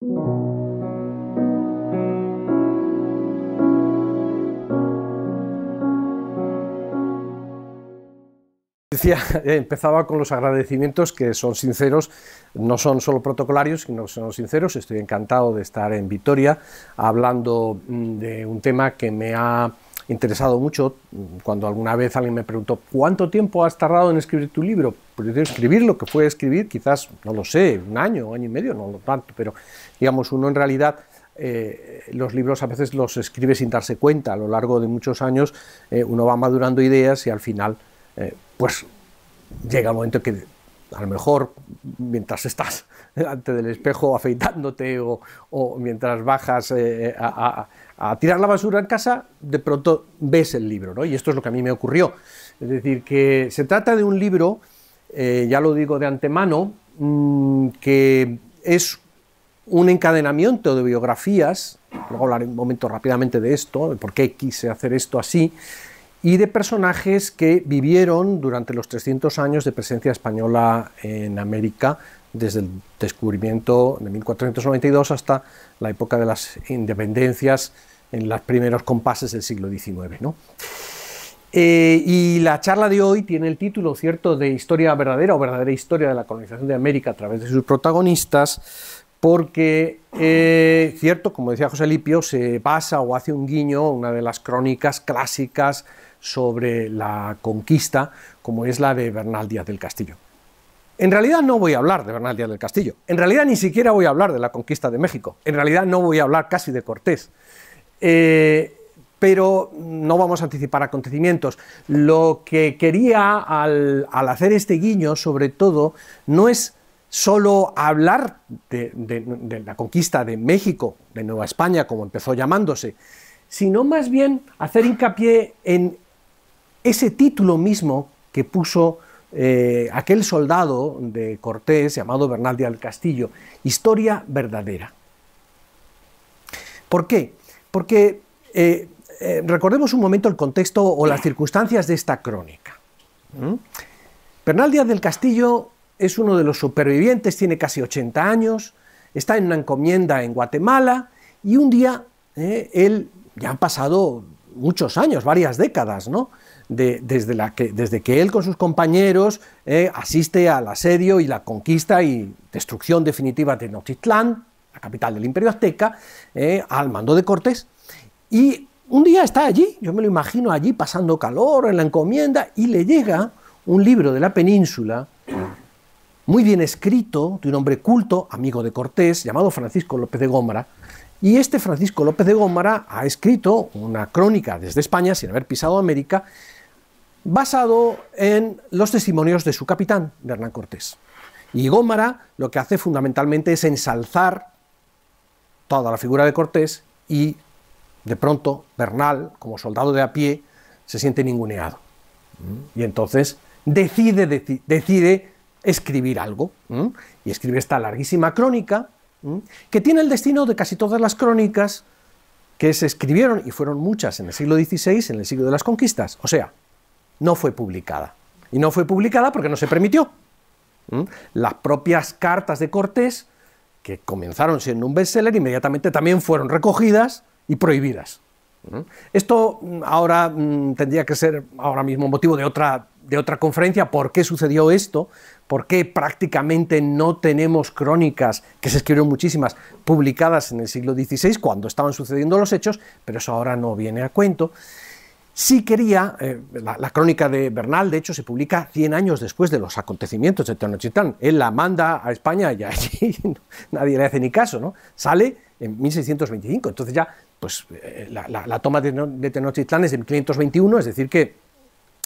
Eh, empezaba con los agradecimientos que son sinceros, no son solo protocolarios, sino que son sinceros. Estoy encantado de estar en Vitoria hablando mm, de un tema que me ha interesado mucho cuando alguna vez alguien me preguntó, ¿cuánto tiempo has tardado en escribir tu libro? Pues escribir lo que fue escribir, quizás, no lo sé, un año, año y medio, no lo tanto, pero digamos, uno en realidad... Eh, los libros a veces los escribe sin darse cuenta, a lo largo de muchos años eh, uno va madurando ideas y al final eh, pues llega el momento que a lo mejor mientras estás delante del espejo afeitándote o, mientras bajas eh, eh, a, tirar la basura en casa, de pronto ves el libro, ¿no? Y esto es lo que a mí me ocurrió. Es decir, que se trata de un libro, eh, ya lo digo de antemano, mm, que es un encadenamiento de biografías, luego hablaré un momento rápidamente de esto, de por qué quise hacer esto así, y de personajes que vivieron durante los 300 años de presencia española en América, desde el descubrimiento de 1492 hasta la época de las independencias en los primeros compases del siglo XIX. Eh, y la charla de hoy tiene el título, ¿cierto?, de Historia verdadera o verdadera historia de la colonización de América a través de sus protagonistas, porque, eh, cierto, como decía José Lipio, se pasa o hace un guiño, una de las crónicas clásicas sobre la conquista, como es la de Bernal Díaz del Castillo. En realidad no voy a hablar de Bernal Díaz del Castillo, en realidad ni siquiera voy a hablar de la conquista de México, en realidad no voy a hablar casi de Cortés. Eh, pero no vamos a anticipar acontecimientos. Lo que quería al, hacer este guiño, sobre todo, no es solo hablar de, de, la conquista de México, de Nueva España, como empezó llamándose, sino más bien hacer hincapié en ese título mismo que puso eh, aquel soldado de Cortés llamado Bernal del Castillo, Historia verdadera. ¿Por qué? Porque eh, eh, recordemos un momento el contexto o las circunstancias de esta crónica. ¿Mm? Bernal del Castillo es uno de los supervivientes, tiene casi 80 años, está en una encomienda en Guatemala y un día él, ya han pasado muchos años, varias décadas, ¿no? desde, que, él con sus compañeros eh, asiste al asedio y la conquista y destrucción definitiva de Tenochtitlán, la capital del imperio azteca, eh, al mando de Cortés. Y un día está allí, yo me lo imagino allí pasando calor en la encomienda, y le llega un libro de la península, muy bien escrito, de un hombre culto, amigo de Cortés, llamado Francisco López de Gómara, y este Francisco López de Gómara ha escrito una crónica desde España, sin haber pisado América, basado en los testimonios de su capitán, de Hernán Cortés. Y Gómara lo que hace fundamentalmente es ensalzar toda la figura de Cortés y de pronto Bernal, como soldado de a pie, se siente ninguneado. Y entonces decide, decide escribir algo. Y escribe esta larguísima crónica, que tiene el destino de casi todas las crónicas que se escribieron, y fueron muchas en el siglo XVI, en el siglo de las conquistas. O sea, no fue publicada. Y no fue publicada porque no se permitió. ¿Mm? Las propias cartas de Cortés, que comenzaron siendo un bestseller, inmediatamente también fueron recogidas y prohibidas. ¿Mm? Esto mm, ahora tendría que ser ahora mismo motivo de otra, de otra conferencia, por qué sucedió esto, por qué prácticamente no tenemos crónicas, que se escribieron muchísimas, publicadas en el siglo XVI, cuando estaban sucediendo los hechos, pero eso ahora no viene a cuento sí quería, eh, la, crónica de Bernal, de hecho, se publica 100 años después de los acontecimientos de Tenochtitlán. Él la manda a España y allí nadie le hace ni caso, ¿no? Sale en 1625, entonces ya, pues, eh, la, toma de, de Tenochtitlán es en 1521, es decir que,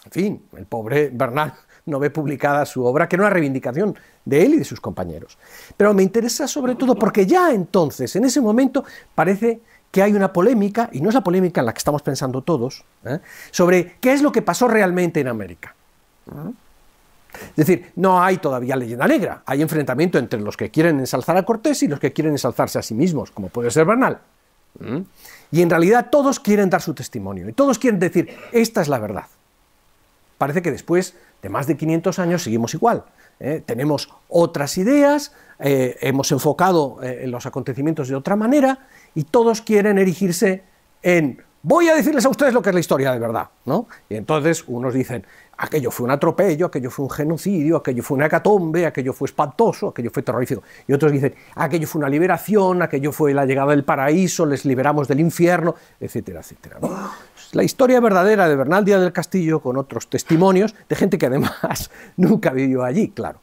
en fin, el pobre Bernal no ve publicada su obra, que era una reivindicación de él y de sus compañeros. Pero me interesa sobre todo porque ya entonces, en ese momento, parece que hay una polémica, y no es la polémica en la que estamos pensando todos, ¿eh? sobre qué es lo que pasó realmente en América. Es decir, no hay todavía leyenda negra, hay enfrentamiento entre los que quieren ensalzar a Cortés y los que quieren ensalzarse a sí mismos, como puede ser Bernal. Y en realidad todos quieren dar su testimonio y todos quieren decir, esta es la verdad. Parece que después de más de 500 años seguimos igual. ¿eh? Tenemos otras ideas, eh, hemos enfocado los acontecimientos de otra manera y todos quieren erigirse en voy a decirles a ustedes lo que es la historia de verdad, ¿no? Y entonces unos dicen, aquello fue un atropello, aquello fue un genocidio, aquello fue una hecatombe, aquello fue espantoso, aquello fue terrorífico. Y otros dicen, aquello fue una liberación, aquello fue la llegada del paraíso, les liberamos del infierno, etcétera, etcétera. La historia verdadera de Bernal del Castillo con otros testimonios de gente que además nunca vivió allí, claro.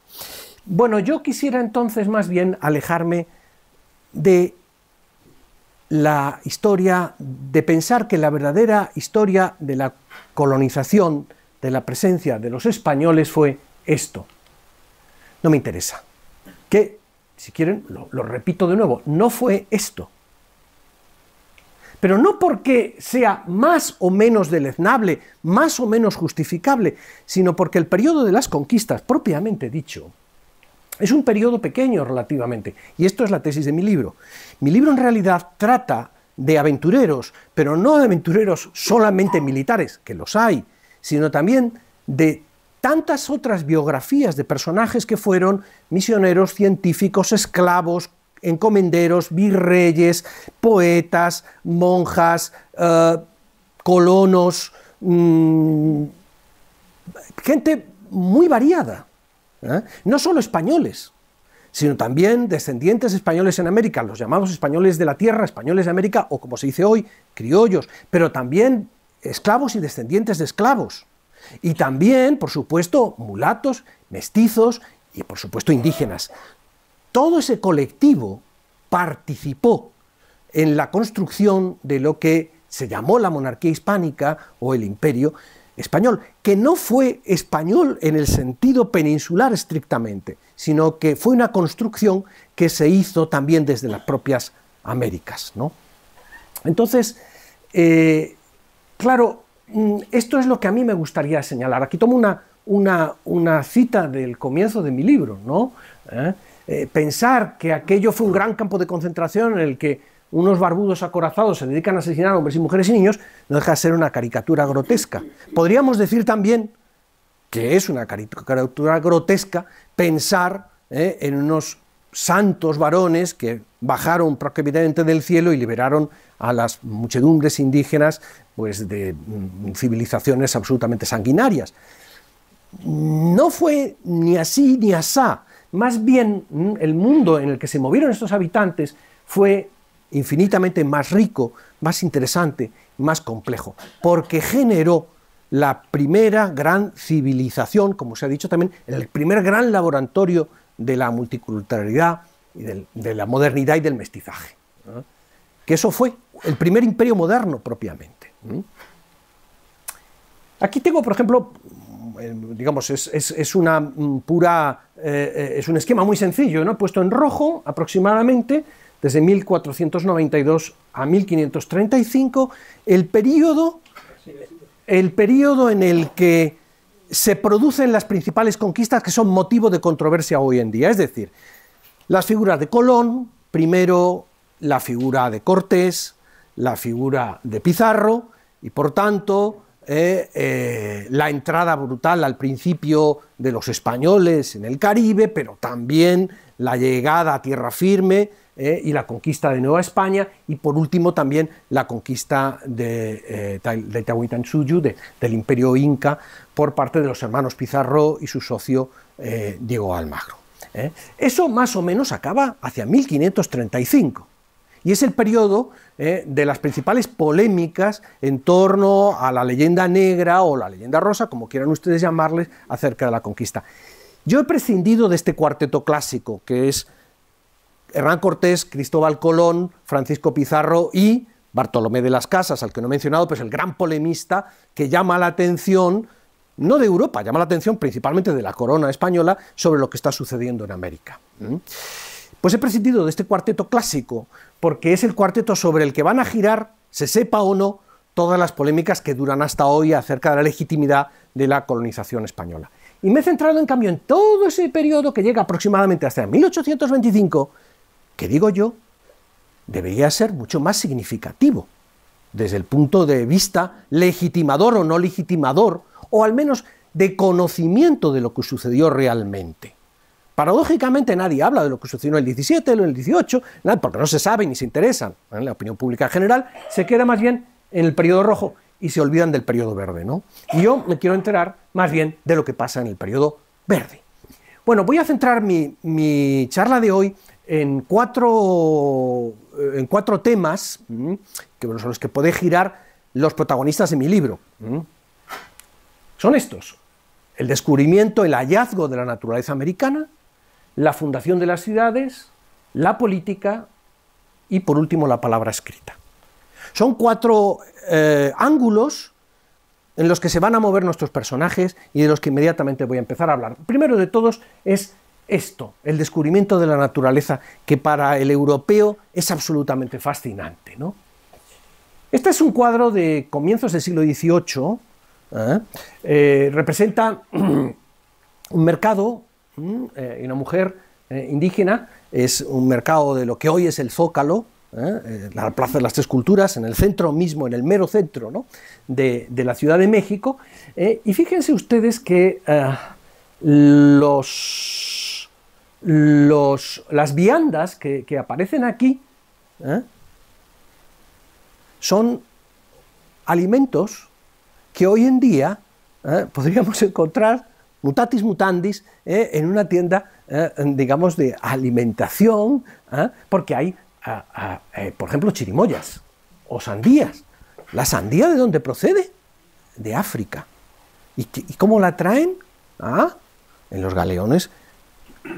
Bueno, yo quisiera entonces más bien alejarme de la historia, de pensar que la verdadera historia de la colonización, de la presencia de los españoles fue esto. No me interesa. Que, si quieren, lo, repito de nuevo, no fue esto. Pero no porque sea más o menos deleznable, más o menos justificable, sino porque el periodo de las conquistas, propiamente dicho, es un periodo pequeño relativamente. Y esto es la tesis de mi libro. Mi libro en realidad trata de aventureros, pero no de aventureros solamente militares, que los hay, sino también de tantas otras biografías de personajes que fueron misioneros, científicos, esclavos, encomenderos, virreyes, poetas, monjas, eh, colonos, mm, gente muy variada, ¿eh? no solo españoles, sino también descendientes españoles en América, los llamados españoles de la tierra, españoles de América, o como se dice hoy, criollos, pero también esclavos y descendientes de esclavos. Y también, por supuesto, mulatos, mestizos y, por supuesto, indígenas. Todo ese colectivo participó en la construcción de lo que se llamó la monarquía hispánica o el imperio, español, que no fue español en el sentido peninsular estrictamente, sino que fue una construcción que se hizo también desde las propias Américas. ¿no? Entonces, eh, claro, mm, esto es lo que a mí me gustaría señalar. Aquí tomo una, una, cita del comienzo de mi libro, ¿no? ¿Eh? Eh, pensar que aquello fue un gran campo de concentración en el que unos barbudos acorazados se dedican a asesinar a hombres y mujeres y niños, no deja de ser una caricatura grotesca. Podríamos decir también que es una caricatura grotesca pensar ¿eh? en unos santos varones que bajaron prácticamente del cielo y liberaron a las muchedumbres indígenas pues, de mm, civilizaciones absolutamente sanguinarias. No fue ni así ni asá. Más bien mm, el mundo en el que se movieron estos habitantes fue infinitamente más rico, más interesante, más complejo, porque generó la primera gran civilización, como se ha dicho también, el primer gran laboratorio de la multiculturalidad, y de la modernidad y del mestizaje. Que eso fue el primer imperio moderno propiamente. Aquí tengo, por ejemplo, eh, digamos, es, una mm, pura, eh, eh, es un esquema muy sencillo, ¿no? puesto en rojo aproximadamente desde 1492 a 1535, el periodo, el en el que se producen las principales conquistas que son motivo de controversia hoy en día. Es decir, las figuras de Colón, primero la figura de Cortés, la figura de Pizarro, y por tanto eh, eh, la entrada brutal al principio de los españoles en el Caribe, pero también la llegada a tierra firme eh, y la conquista de Nueva España y por último también la conquista de, eh, de del imperio inca, por parte de los hermanos Pizarro y su socio eh, Diego Almagro. Eh. Eso más o menos acaba hacia 1535. Y es el periodo de las principales polémicas en torno a la leyenda negra o la leyenda rosa, como quieran ustedes llamarles, acerca de la conquista. Yo he prescindido de este cuarteto clásico, que es Hernán Cortés, Cristóbal Colón, Francisco Pizarro y Bartolomé de las Casas, al que no he mencionado, pues el gran polemista que llama la atención, no de Europa, llama la atención principalmente de la corona española sobre lo que está sucediendo en América. Pues he prescindido de este cuarteto clásico, porque es el cuarteto sobre el que van a girar, se sepa o no, todas las polémicas que duran hasta hoy acerca de la legitimidad de la colonización española. Y me he centrado, en cambio, en todo ese periodo que llega aproximadamente hasta 1825, que digo yo, debería ser mucho más significativo desde el punto de vista legitimador o no legitimador, o al menos de conocimiento de lo que sucedió realmente. Paradójicamente nadie habla de lo que sucedió en el 17, en el 18, porque no se sabe ni se interesan. En ¿eh? la opinión pública general se queda más bien en el periodo rojo y se olvidan del periodo verde. ¿no? Y yo me quiero enterar más bien de lo que pasa en el periodo verde. Bueno, voy a centrar mi charla de hoy en cuatro, eh, en cuatro temas, que son los que puede girar los protagonistas de mi libro. Son estos. El descubrimiento, el hallazgo de la naturaleza americana, la fundación de las ciudades, la política y por último la palabra escrita. Son cuatro eh, ángulos en los que se van a mover nuestros personajes y de los que inmediatamente voy a empezar a hablar. Primero de todos es esto, el descubrimiento de la naturaleza, que para el europeo es absolutamente fascinante. ¿no? Este es un cuadro de comienzos del siglo XVIII, ¿eh? Eh, representa un mercado eh, y una mujer indígena, es un mercado de lo que hoy es el Zócalo, la Plaza de las Tres Culturas, en el centro mismo, en el mero centro de, la Ciudad de México. y fíjense ustedes que los las viandas que, aparecen aquí ¿eh? son alimentos que hoy en día ¿eh? podríamos encontrar mutatis mutandis ¿eh? en una tienda, digamos, de alimentación, porque hay, por ejemplo, chirimoyas o sandías. ¿La sandía de dónde procede? De África. ¿Y, cómo la traen? Ah, en los galeones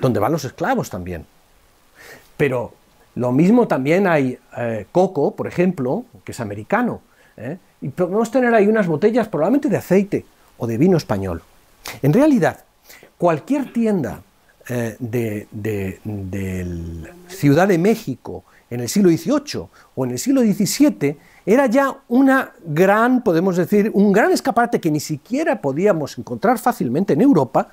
donde van los esclavos también. Pero lo mismo también hay eh, coco, por ejemplo, que es americano, ¿eh? y podemos tener ahí unas botellas probablemente de aceite o de vino español. En realidad, cualquier tienda eh, de, Ciudad de México en el siglo XVIII o en el siglo XVII era ya una gran, podemos decir, un gran escaparate que ni siquiera podíamos encontrar fácilmente en Europa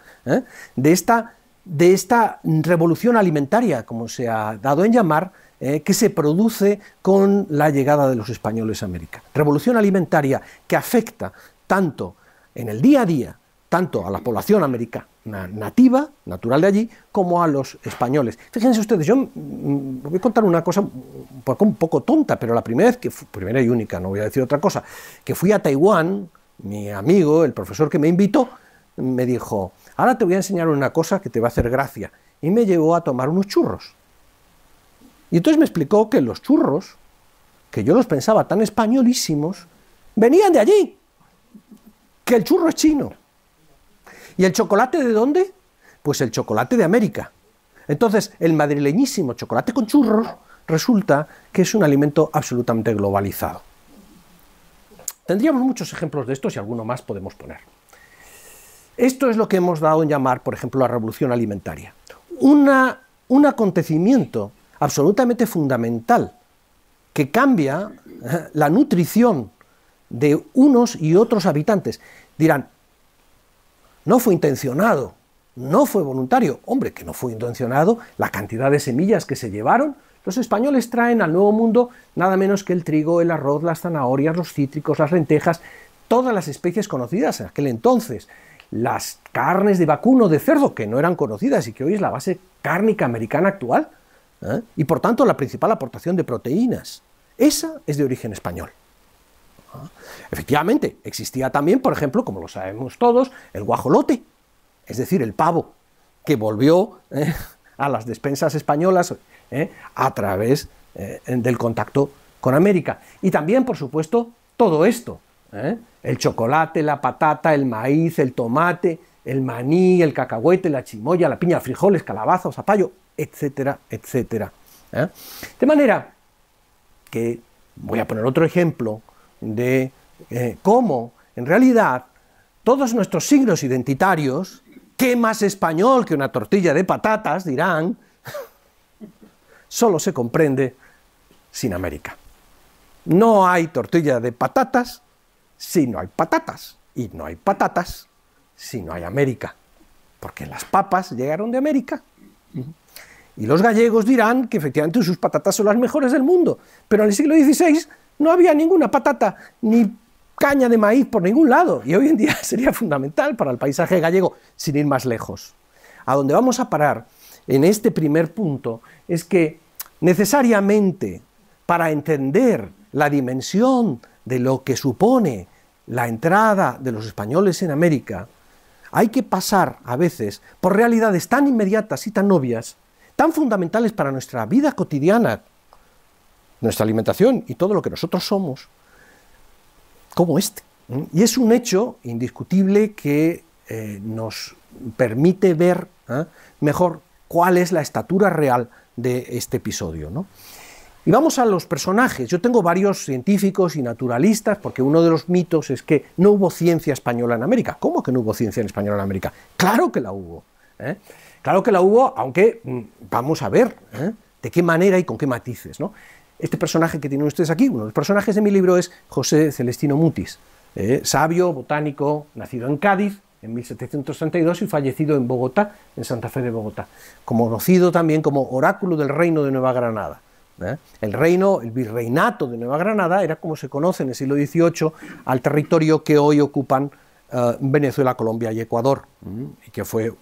de esta de esta revolución alimentaria, como se ha dado en llamar, eh, que se produce con la llegada de los españoles a América. Revolución alimentaria que afecta tanto en el día a día, tanto a la población americana nativa, natural de allí, como a los españoles. Fíjense ustedes, yo mm, mm, voy a contar una cosa un poco, tonta, pero la primera vez, que primera y única, no voy a decir otra cosa, que fui a Taiwán, mi amigo, el profesor que me invitó, me dijo, ahora te voy a enseñar una cosa que te va a hacer gracia. Y me llevó a tomar unos churros. Y entonces me explicó que los churros, que yo los pensaba tan españolísimos, venían de allí. Que el churro es chino. ¿Y el chocolate de dónde? Pues el chocolate de América. Entonces, el madrileñísimo chocolate con churros resulta que es un alimento absolutamente globalizado. Tendríamos muchos ejemplos de esto y alguno más podemos poner. Esto es lo que hemos dado en llamar, por ejemplo, la revolución alimentaria. un acontecimiento absolutamente fundamental que cambia eh, la nutrición de unos y otros habitantes. Dirán, no fue intencionado, no fue voluntario. Hombre, que no fue intencionado, la cantidad de semillas que se llevaron. Los españoles traen al Nuevo Mundo nada menos que el trigo, el arroz, las zanahorias, los cítricos, las lentejas, todas las especies conocidas en aquel entonces las carnes de vacuno, de cerdo, que no eran conocidas y que hoy es la base cárnica americana actual, ¿eh? y por tanto la principal aportación de proteínas. Esa es de origen español. ¿Ah? Efectivamente, existía también, por ejemplo, como lo sabemos todos, el guajolote, es decir, el pavo, que volvió ¿eh? a las despensas españolas ¿eh? a través del contacto con América. Y también, por supuesto, todo esto, el chocolate, la patata, el maíz, el tomate, el maní, el cacahuete, la chimoya, la piña, frijoles, calabaza zapallo, etcétera, etcétera. ¿eh? De manera que voy a poner otro ejemplo de eh, cómo en realidad todos nuestros signos identitarios, ¿qué más español que una tortilla de patatas? dirán, solo se comprende sin América. No hay tortilla de patatas si no hay patatas. Y no hay patatas si no hay América, porque las papas llegaron de América. Y los gallegos dirán que efectivamente sus patatas son las mejores del mundo, pero en el siglo XVI no había ninguna patata ni caña de maíz por ningún lado, y hoy en día sería fundamental para el paisaje gallego, sin ir más lejos. A donde vamos a parar en este primer punto es que necesariamente para entender la dimensión de lo que supone la entrada de los españoles en América, hay que pasar a veces por realidades tan inmediatas y tan obvias, tan fundamentales para nuestra vida cotidiana, nuestra alimentación y todo lo que nosotros somos, como este. Y es un hecho indiscutible que eh, nos permite ver ¿eh? mejor cuál es la estatura real de este episodio. ¿no? Y vamos a los personajes. Yo tengo varios científicos y naturalistas, porque uno de los mitos es que no hubo ciencia española en América. ¿Cómo que no hubo ciencia española en América? Claro que la hubo. ¿eh? Claro que la hubo, aunque mm, vamos a ver ¿eh? de qué manera y con qué matices. Este personaje que tienen ustedes aquí, uno de los personajes de mi libro es José Celestino Mutis, ¿eh? sabio, botánico, nacido en Cádiz, en 1732 y fallecido en Bogotá, en Santa Fe de Bogotá, conocido también como oráculo del reino de Nueva Granada. ¿eh? El reino, el virreinato de Nueva Granada era como se conoce en el siglo XVIII al territorio que hoy ocupan eh, Venezuela, Colombia y Ecuador, y que fue,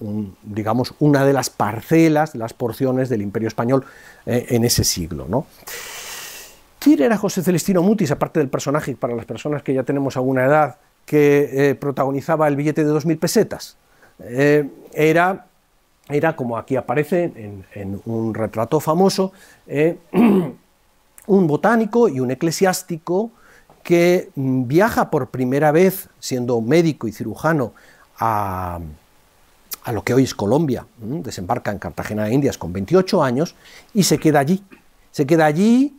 digamos, una de las parcelas, las porciones del Imperio Español eh, en ese siglo. ¿Quién era José Celestino Mutis, aparte del personaje, para las personas que ya tenemos alguna edad, que protagonizaba el billete de 2.000 pesetas? era era como aquí aparece en, un retrato famoso, eh, un botánico y un eclesiástico que viaja por primera vez, siendo médico y cirujano, a, a lo que hoy es Colombia, desembarca en Cartagena de Indias con 28 años y se queda allí. Se queda allí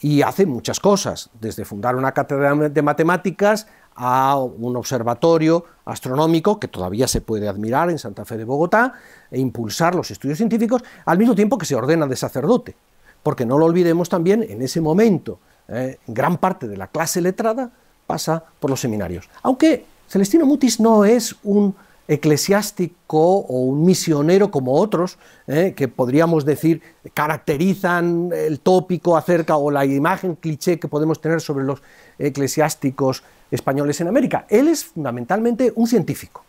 y hace muchas cosas, desde fundar una cátedra de matemáticas a un observatorio astronómico que todavía se puede admirar en Santa Fe de Bogotá e impulsar los estudios científicos al mismo tiempo que se ordena de sacerdote. Porque no lo olvidemos también, en ese momento eh, gran parte de la clase letrada pasa por los seminarios. Aunque Celestino Mutis no es un eclesiástico o un misionero como otros, ¿eh? que podríamos decir caracterizan el tópico acerca o la imagen cliché que podemos tener sobre los eclesiásticos españoles en América. Él es fundamentalmente un científico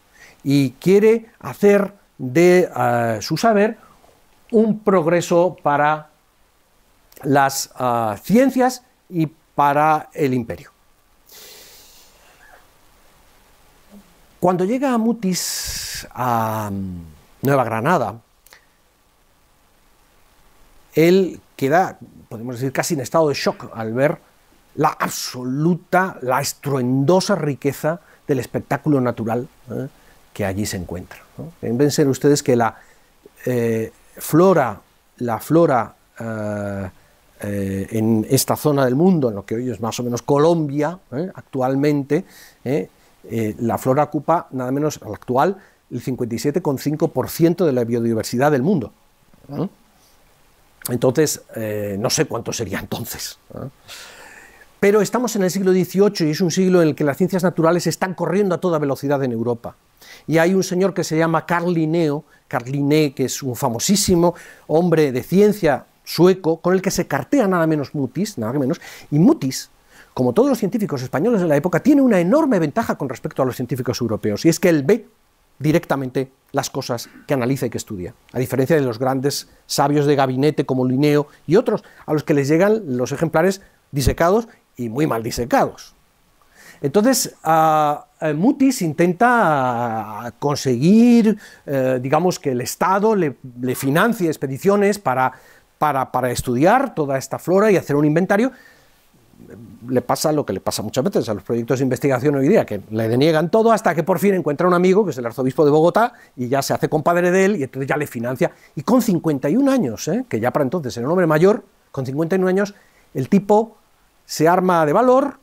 y quiere hacer de eh, su saber un progreso para las eh, ciencias y para el imperio. Cuando llega Mutis, a mm, Nueva Granada, él queda, podemos decir, casi en estado de shock al ver la absoluta, la estruendosa riqueza del espectáculo natural ¿eh? que allí se encuentra. ¿no? ser ustedes que la eh, flora, la flora eh, en esta zona del mundo, en lo que hoy es más o menos Colombia, actualmente, eh, la flora ocupa, nada menos al actual, el 57,5% de la biodiversidad del mundo. Entonces, eh, no sé cuánto sería entonces. Pero estamos en el siglo XVIII y es un siglo en el que las ciencias naturales están corriendo a toda velocidad en Europa. Y hay un señor que se llama Carl Linneo, Carl que es un famosísimo hombre de ciencia sueco, con el que se cartea nada menos Mutis, nada menos, y Mutis como todos los científicos españoles de la época, tiene una enorme ventaja con respecto a los científicos europeos, y es que él ve directamente las cosas que analiza y que estudia, a diferencia de los grandes sabios de gabinete como Linneo y otros, a los que les llegan los ejemplares disecados y muy mal disecados. Entonces, ah, eh, Mutis intenta ah, conseguir, eh, digamos, que el Estado le, financie expediciones para, para estudiar toda esta flora y hacer un inventario, le pasa lo que le pasa muchas veces a los proyectos de investigación hoy día, que le deniegan todo hasta que por fin encuentra un amigo, que es el arzobispo de Bogotá, y ya se hace compadre de él, y entonces ya le financia. Y con 51 años, ¿eh? que ya para entonces era un hombre mayor, con 51 años, el tipo se arma de valor,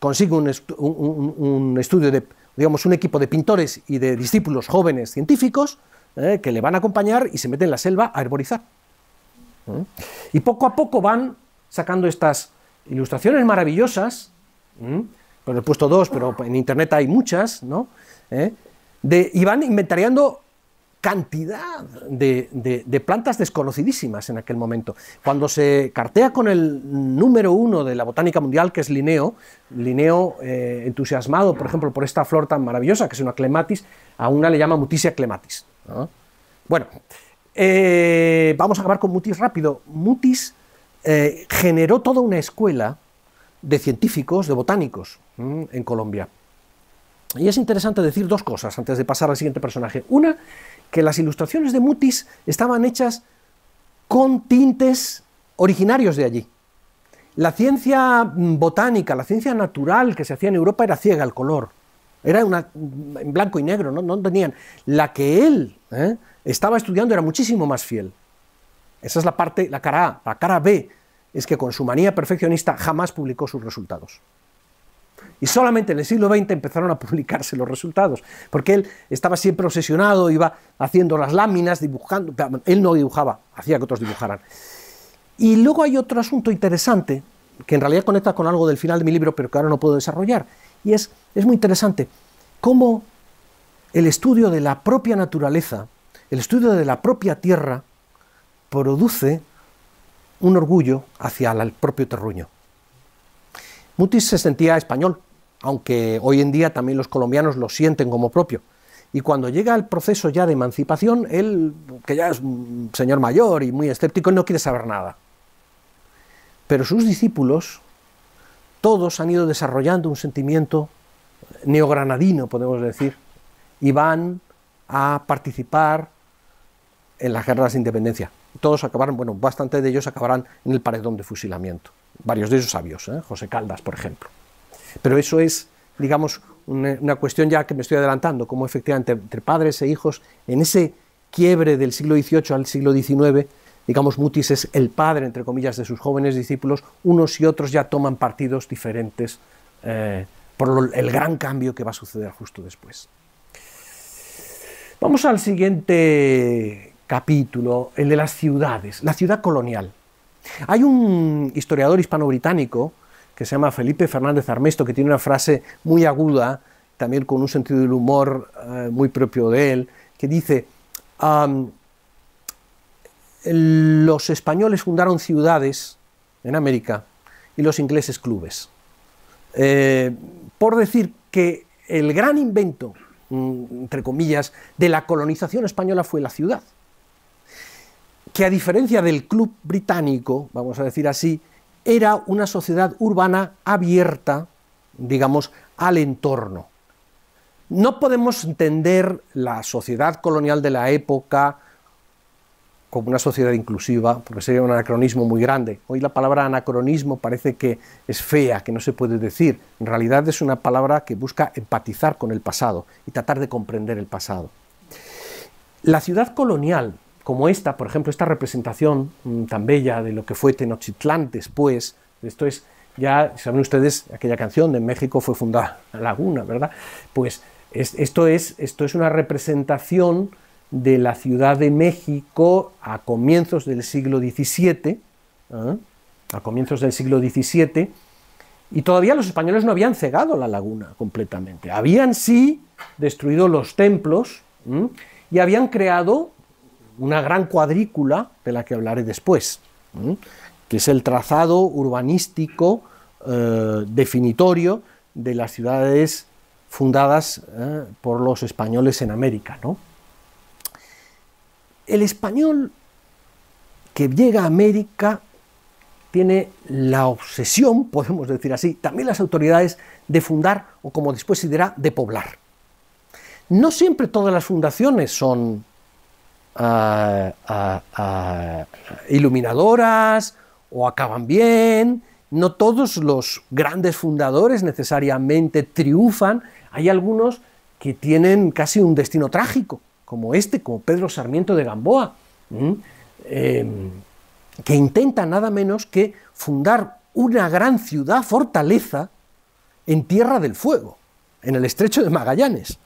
consigue un, estudio de, digamos, un equipo de pintores y de discípulos jóvenes científicos ¿eh? que le van a acompañar y se meten en la selva a herborizar. ¿eh? Y poco a poco van sacando estas ilustraciones maravillosas, he puesto dos, pero en internet hay muchas, ¿no? ¿Eh? De, y van inventariando cantidad de, plantas desconocidísimas en aquel momento. Cuando se cartea con el número uno de la botánica mundial, que es Linneo, Linneo eh, entusiasmado, por ejemplo, por esta flor tan maravillosa, que es una clematis, a una le llama mutisia clematis. Bueno, eh, vamos a acabar con mutis rápido. Mutis eh, generó toda una escuela de científicos, de botánicos en Colombia. Y es interesante decir dos cosas antes de pasar al siguiente personaje. Una, que las ilustraciones de Mutis estaban hechas con tintes originarios de allí. La ciencia botánica, la ciencia natural que se hacía en Europa era ciega al color. Era en blanco y negro, no, tenían. La que él ¿eh? estaba estudiando era muchísimo más fiel. Esa es la parte, la cara A. La cara B es que con su manía perfeccionista jamás publicó sus resultados. Y solamente en el siglo XX empezaron a publicarse los resultados, porque él estaba siempre obsesionado, iba haciendo las láminas, dibujando, él no dibujaba, hacía que otros dibujaran. Y luego hay otro asunto interesante, que en realidad conecta con algo del final de mi libro, pero que ahora no puedo desarrollar, y es, es muy interesante, cómo el estudio de la propia naturaleza, el estudio de la propia tierra, produce un orgullo hacia el propio terruño. Mutis se sentía español, aunque hoy en día también los colombianos lo sienten como propio. Y cuando llega el proceso ya de emancipación, él, que ya es un señor mayor y muy escéptico, no quiere saber nada. Pero sus discípulos, todos han ido desarrollando un sentimiento neogranadino, podemos decir, y van a participar en las guerras de independencia todos acabaron, bueno, bastante de ellos acabarán en el paredón de fusilamiento. Varios de ellos sabios, ¿eh? José Caldas, por ejemplo. Pero eso es, digamos, una, cuestión ya que me estoy adelantando, como efectivamente entre padres e hijos, en ese quiebre del siglo XVIII al siglo XIX, digamos, Mutis es el padre, entre comillas, de sus jóvenes discípulos, unos y otros ya toman partidos diferentes eh, por el gran cambio que va a suceder justo después. Vamos al siguiente capítulo, el de las ciudades, la ciudad colonial. Hay un historiador hispano-británico que se llama Felipe Fernández Armesto, que tiene una frase muy aguda, también con un sentido del humor eh, muy propio de él, que dice, los españoles fundaron ciudades en América y los ingleses clubes. Eh, por decir que el gran invento, mm, entre comillas, de la colonización española fue la ciudad que a diferencia del club británico, vamos a decir así, era una sociedad urbana abierta, digamos, al entorno. No podemos entender la sociedad colonial de la época como una sociedad inclusiva, porque sería un anacronismo muy grande. Hoy la palabra anacronismo parece que es fea, que no se puede decir. En realidad es una palabra que busca empatizar con el pasado y tratar de comprender el pasado. La ciudad colonial como esta, por ejemplo, esta representación mm, tan bella de lo que fue Tenochtitlán después, esto es, ya saben ustedes, aquella canción de México fue fundada la Laguna, ¿verdad? Pues esto, es, esto es una representación de la Ciudad de México a comienzos del siglo XVII, ¿eh? a comienzos del siglo XVII, y todavía los españoles no habían cegado la laguna completamente. Habían sí destruido los templos y habían creado una gran cuadrícula de la que hablaré después, que es el trazado urbanístico eh, definitorio de las ciudades fundadas eh, por los españoles en América. El español que llega a América tiene la obsesión, podemos decir así, también las autoridades, de fundar o como después se dirá, de poblar. No siempre todas las fundaciones son a, iluminadoras o acaban bien. No todos los grandes fundadores necesariamente triunfan. Hay algunos que tienen casi un destino trágico, como este, como Pedro Sarmiento de Gamboa, em, que intenta nada menos que fundar una gran ciudad fortaleza en Tierra del Fuego, en el estrecho de Magallanes.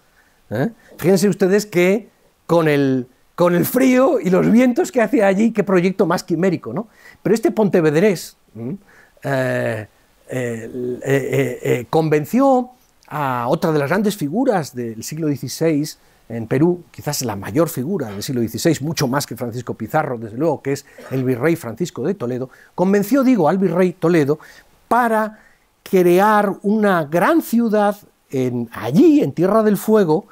¿eh? Fíjense ustedes que con el con el frío y los vientos que hacía allí, qué proyecto más quimérico, ¿no? Pero este Pontevedrés eh, eh, eh, convenció a otra de las grandes figuras del siglo XVI en Perú, quizás la mayor figura del siglo XVI, mucho más que Francisco Pizarro, desde luego, que es el virrey Francisco de Toledo, convenció, digo, al virrey Toledo para crear una gran ciudad allí, en Tierra del Fuego,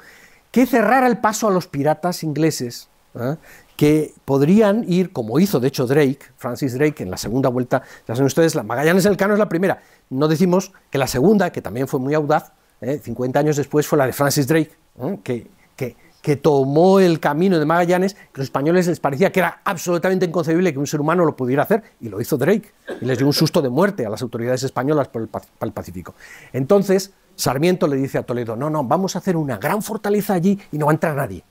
que cerrara el paso a los piratas ingleses ¿ah? que podrían ir, como hizo de hecho Drake, Francis Drake, en la segunda vuelta, ya saben ustedes, la Magallanes Cano es la primera, no decimos que la segunda, que también fue muy audaz, 50 ¿eh? años después fue la de Francis Drake, que, tomó el camino de Magallanes, que a los españoles les parecía que era absolutamente inconcebible que un ser humano lo pudiera hacer, y lo hizo Drake, y les dio un susto de muerte a las autoridades españolas por el Pacífico. Entonces, Sarmiento le dice a Toledo, no, no, vamos a hacer una gran fortaleza allí y no va a entrar nadie.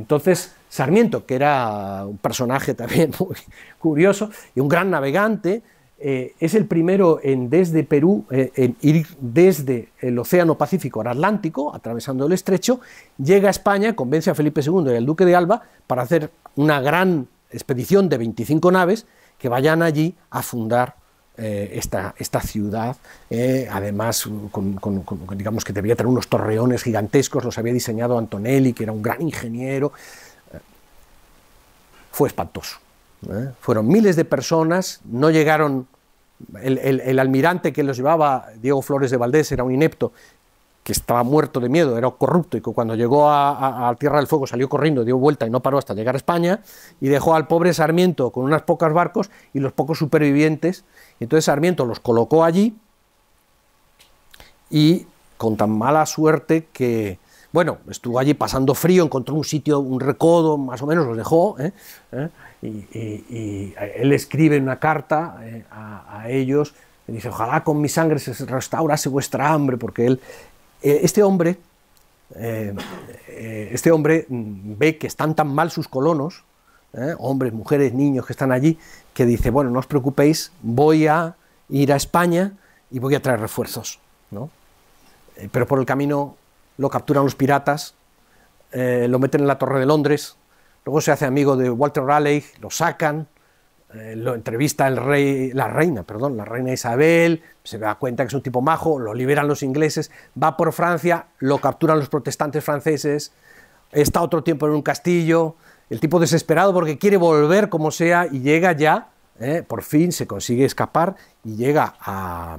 Entonces, Sarmiento, que era un personaje también muy curioso y un gran navegante, eh, es el primero en desde Perú, eh, en ir desde el Océano Pacífico al Atlántico, atravesando el estrecho, llega a España, convence a Felipe II y al Duque de Alba para hacer una gran expedición de 25 naves que vayan allí a fundar eh, esta, esta ciudad, eh, además uh, digamos que debía tener unos torreones gigantescos, los había diseñado Antonelli, que era un gran ingeniero. Eh, fue espantoso. Fueron miles de personas, no llegaron el, almirante que los llevaba, Diego Flores de Valdés, era un inepto, estaba muerto de miedo, era corrupto y cuando llegó a, Tierra del Fuego salió corriendo, dio vuelta y no paró hasta llegar a España y dejó al pobre Sarmiento con unas pocas barcos y los pocos supervivientes. entonces Sarmiento los colocó allí y con tan mala suerte que, bueno, estuvo allí pasando frío, encontró un sitio, un recodo, más o menos, los dejó. ¿eh? ¿Eh? Y, él escribe una carta eh, a, a, ellos, y dice, ojalá con mi sangre se restaurase vuestra hambre, porque él eh, este hombre, eh, eh, este hombre ve que están tan mal sus colonos, hombres, mujeres, niños que están allí, que dice, bueno, no os preocupéis, voy a ir a España y voy a traer refuerzos. ¿no? pero por el camino lo capturan los piratas, lo meten en la Torre de Londres, luego se hace amigo de Walter Raleigh, lo sacan, eh, lo entrevista el rey, la reina, perdón, la reina Isabel, se da cuenta que es un tipo majo, lo liberan los ingleses, va por Francia, lo capturan los protestantes franceses, está otro tiempo en un castillo, el tipo desesperado porque quiere volver como sea y llega ya, eh, por fin se consigue escapar y llega a,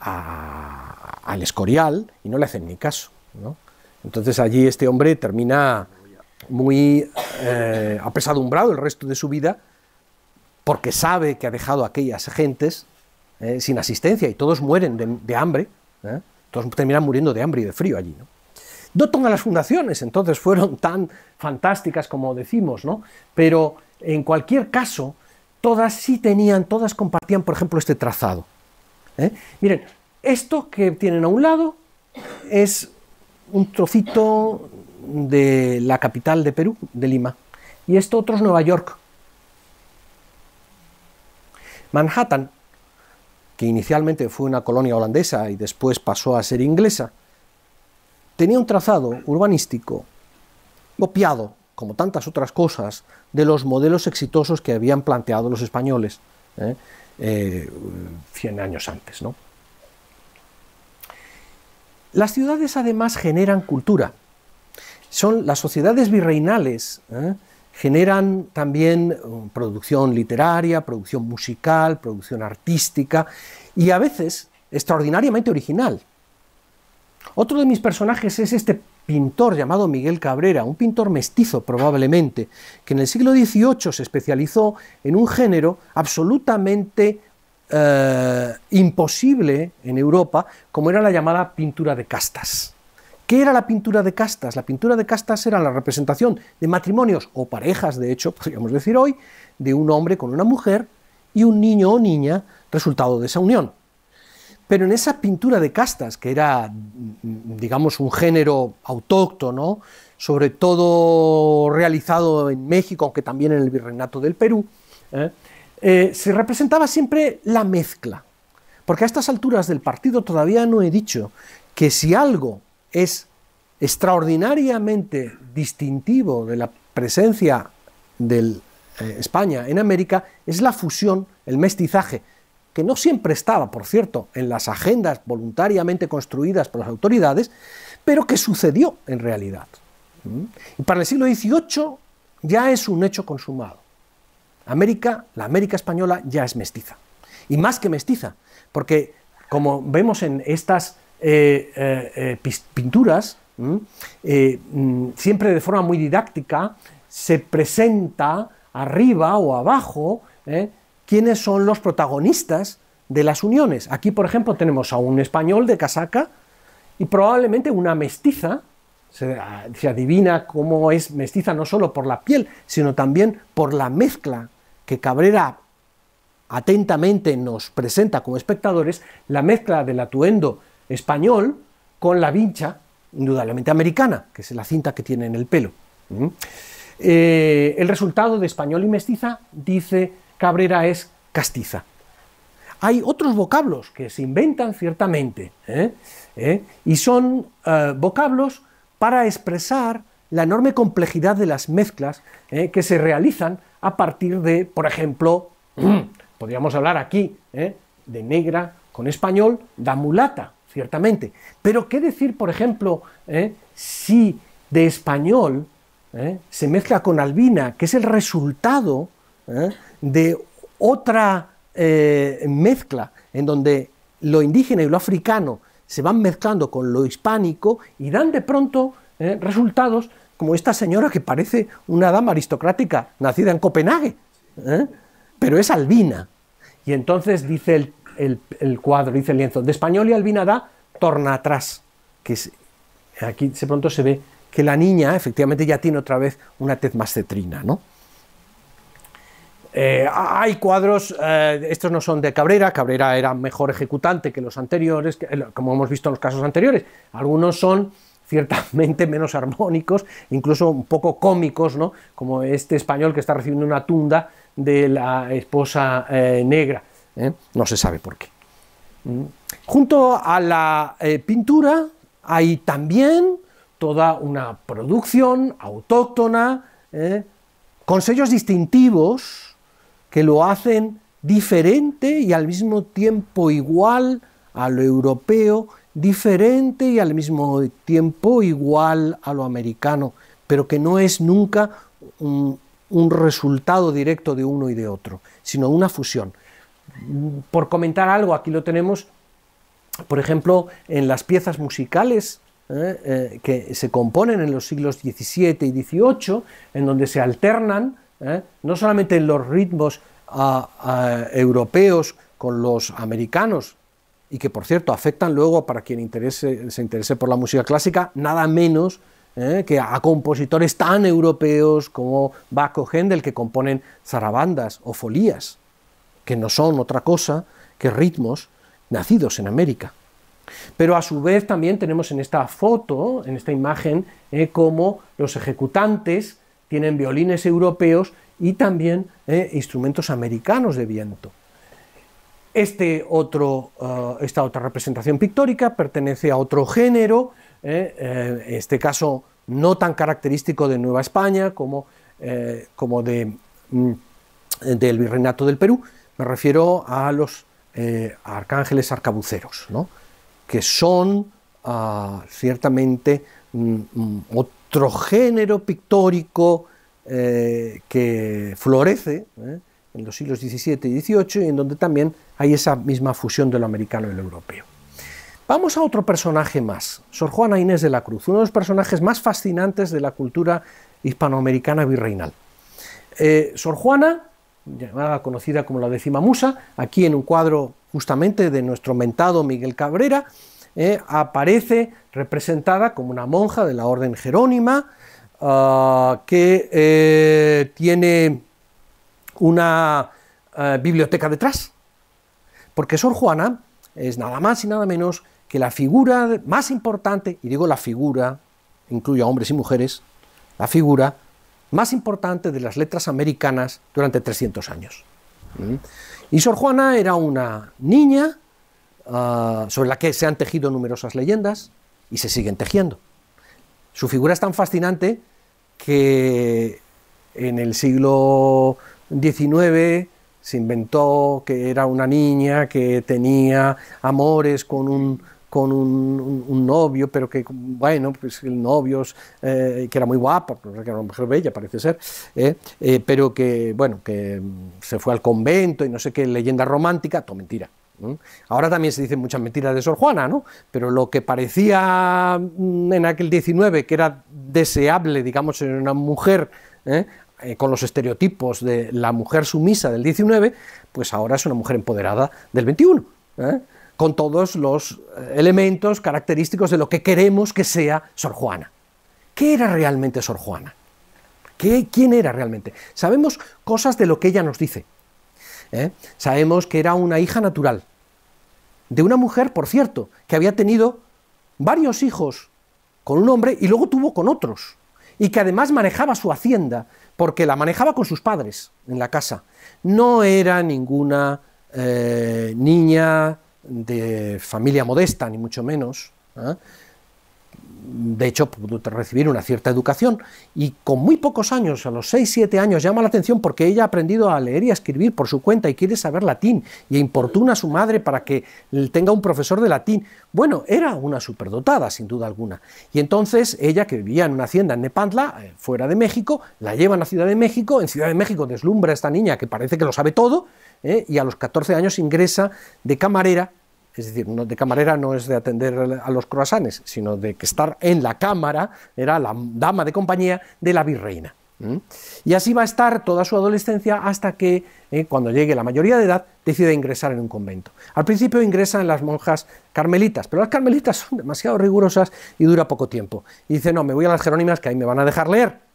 a, al Escorial y no le hacen ni caso. Entonces allí este hombre termina muy eh, apesadumbrado el resto de su vida porque sabe que ha dejado a aquellas gentes eh, sin asistencia y todos mueren de, hambre, ¿eh? todos terminan muriendo de hambre y de frío allí. ¿no? Doton a las fundaciones, entonces fueron tan fantásticas como decimos, ¿no? pero en cualquier caso, todas sí tenían, todas compartían, por ejemplo, este trazado. ¿eh? Miren, esto que tienen a un lado es un trocito de la capital de Perú, de Lima, y esto otro es Nueva York, Manhattan, que inicialmente fue una colonia holandesa y después pasó a ser inglesa, tenía un trazado urbanístico copiado, como tantas otras cosas, de los modelos exitosos que habían planteado los españoles ¿eh? Eh, cien 100 años antes. Las ciudades además generan cultura. Son las sociedades virreinales ¿eh? generan también um, producción literaria, producción musical, producción artística y a veces extraordinariamente original. Otro de mis personajes es este pintor llamado Miguel Cabrera, un pintor mestizo probablemente, que en el siglo XVIII se especializó en un género absolutamente eh, imposible en Europa, como era la llamada pintura de castas. ¿Qué era la pintura de castas? La pintura de castas era la representación de matrimonios o parejas, de hecho, podríamos decir hoy, de un hombre con una mujer y un niño o niña resultado de esa unión. Pero en esa pintura de castas, que era, mm, digamos, un género autóctono, sobre todo realizado en México, aunque también en el Virreinato del Perú, ¿eh? Eh, se representaba siempre la mezcla. Porque a estas alturas del partido todavía no he dicho que si algo es extraordinariamente distintivo de la presencia de eh, España en América es la fusión, el mestizaje, que no siempre estaba, por cierto, en las agendas voluntariamente construidas por las autoridades, pero que sucedió en realidad. ¿Mm? Y para el siglo XVIII ya es un hecho consumado. América, la América española ya es mestiza. Y más que mestiza, porque como vemos en estas eh, eh, eh, pinturas, mm, siempre de forma muy didáctica, se presenta arriba o abajo quiénes son los protagonistas de las uniones. Aquí, por ejemplo, tenemos a un español de casaca y probablemente una mestiza. Ah, se, adivina cómo es mestiza no solo por la piel, sino también por la mezcla que Cabrera atentamente nos presenta como espectadores, la mezcla del atuendo español con la vincha, indudablemente americana, que es la cinta que tiene en el pelo. Mm. Eh, el resultado de español y mestiza, dice Cabrera, es castiza. Hay otros vocablos que se inventan ciertamente, ¿eh? ¿Eh? y son vocablos para expresar la enorme complejidad de las mezclas que se realizan a partir de, por ejemplo, podríamos hablar aquí de negra con español, da mulata, ciertamente. Pero qué decir, por ejemplo, eh, si de español eh, se mezcla con albina, que es el resultado eh, de otra mezcla en donde lo indígena y lo africano se van mezclando con lo hispánico y dan de pronto resultados como esta señora que parece una dama aristocrática nacida en Copenhague, pero es albina. Y entonces dice el el, cuadro, dice el lienzo. De español y albina da torna atrás, que aquí de pronto se ve que la niña efectivamente ya tiene otra vez una tez más cetrina, ¿no? Eh, hay cuadros, eh, estos no son de Cabrera, Cabrera era mejor ejecutante que los anteriores, eh, como hemos visto en los casos anteriores. Algunos son ciertamente menos armónicos, incluso un poco cómicos, ¿no? como este español que está recibiendo una tunda de la esposa negra. ¿eh? No se sabe por qué. Mm. Junto a la eh, pintura hay también toda una producción autóctona ¿eh? con sellos distintivos que lo hacen diferente y al mismo tiempo igual a lo europeo, diferente y al mismo tiempo igual a lo americano, pero que no es nunca un resultado directo de uno y de otro, sino una fusión por comentar algo, aquí lo tenemos, por ejemplo, en las piezas musicales ¿eh? Eh, que se componen en los siglos XVII y XVIII, en donde se alternan ¿eh? no solamente los ritmos europeos con los americanos, y que por cierto afectan luego, para quien se interese por la música clásica, nada menos que a compositores tan europeos como Bach o Händel que componen zarabandas o folías que no son otra cosa que ritmos nacidos en América. Pero a su vez también tenemos en esta foto, en esta imagen, eh, cómo los ejecutantes tienen violines europeos y también eh, instrumentos americanos de viento. Este otro, eh, esta otra representación pictórica pertenece a otro género, en este caso no tan característico de Nueva España como, como de, mm, del Virreinato del Perú, me refiero a los eh, arcángeles arcabuceros, que son ah, ciertamente mm, mm, otro género pictórico eh, que florece ¿eh? en los siglos XVII y XVIII y en donde también hay esa misma fusión de lo americano y lo europeo. Vamos a otro personaje más, Sor Juana Inés de la Cruz, uno de los personajes más fascinantes de la cultura hispanoamericana virreinal. Sor Juana llamada conocida como la décima musa, aquí en un cuadro justamente de nuestro mentado Miguel Cabrera, eh, aparece representada como una monja de la orden jerónima, ah, que eh, tiene una eh, biblioteca detrás, porque Sor Juana es nada más y nada menos que la figura más importante, y digo la figura, incluye a hombres y mujeres, la figura más importante de las letras americanas durante 300 años. ¿Mm? Y Sor Juana era una niña ah, sobre la que se han tejido numerosas leyendas y se siguen tejiendo. Su figura es tan fascinante que en el siglo XIX se inventó que era una niña que tenía amores con un con un, novio, pero que, bueno, pues el novio, eh, que era muy guapo, que era una mujer bella, parece ser, eh, eh, pero que, bueno, que mm, se fue al convento y no sé qué, leyenda romántica, todo mentira. Ahora también se dicen muchas mentiras de Sor Juana, ¿no? Pero lo que parecía mm, en aquel 19 que era deseable, digamos, en una mujer, con los estereotipos de la mujer sumisa del 19, pues ahora es una mujer empoderada del 21. ¿eh? con todos los eh, elementos característicos de lo que queremos que sea Sor Juana. ¿Qué era realmente Sor Juana? ¿Quién era realmente? Sabemos cosas de lo que ella nos dice. ¿eh? Sabemos que era una hija natural, de una mujer, por cierto, que había tenido varios hijos con un hombre y luego tuvo con otros, y que además manejaba su hacienda, porque la manejaba con sus padres en la casa. No era ninguna eh, niña de familia modesta, ni mucho menos, ¿eh? de hecho, pudo recibir una cierta educación y con muy pocos años, a los 6-7 años, llama la atención porque ella ha aprendido a leer y a escribir por su cuenta y quiere saber latín y importuna a su madre para que tenga un profesor de latín. Bueno, era una superdotada, sin duda alguna. Y entonces ella, que vivía en una hacienda en Nepantla, eh, fuera de México, la llevan a Ciudad de México, en Ciudad de México deslumbra a esta niña que parece que lo sabe todo eh, y a los 14 años ingresa de camarera es decir, de camarera no es de atender a los croasanes, sino de que estar en la cámara era la dama de compañía de la virreina. Y así va a estar toda su adolescencia hasta que, eh, cuando llegue la mayoría de edad, decide ingresar en un convento. Al principio ingresan las monjas carmelitas, pero las carmelitas son demasiado rigurosas y dura poco tiempo. Y dice, no, me voy a las jerónimas que ahí me van a dejar leer